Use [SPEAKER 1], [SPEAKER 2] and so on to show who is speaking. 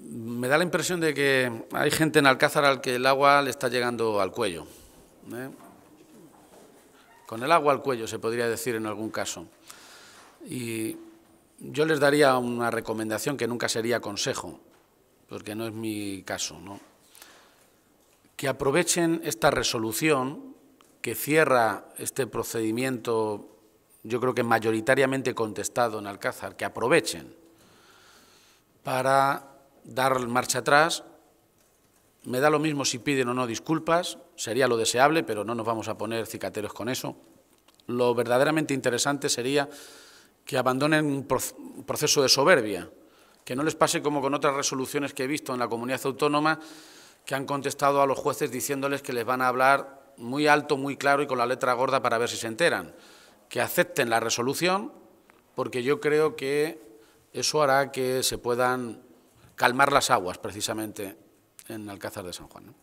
[SPEAKER 1] Me da la impresión de que hay gente en Alcázar al que el agua le está llegando al cuello. ¿eh? Con el agua al cuello, se podría decir en algún caso. Y yo les daría una recomendación que nunca sería consejo, porque no es mi caso, Que aprovechen esta resolución que cierra este procedimiento yo creo que mayoritariamente contestado en Alcázar, que aprovechen para dar marcha atrás. Me da lo mismo si piden o no disculpas, sería lo deseable, pero no nos vamos a poner cicateros con eso. Lo verdaderamente interesante sería que abandonen un proceso de soberbia, que no les pase como con otras resoluciones que he visto en la comunidad autónoma, que han contestado a los jueces diciéndoles que les van a hablar muy alto, muy claro y con la letra gorda para ver si se enteran que acepten la resolución, porque yo creo que eso hará
[SPEAKER 2] que se puedan calmar las aguas, precisamente, en Alcázar de San Juan.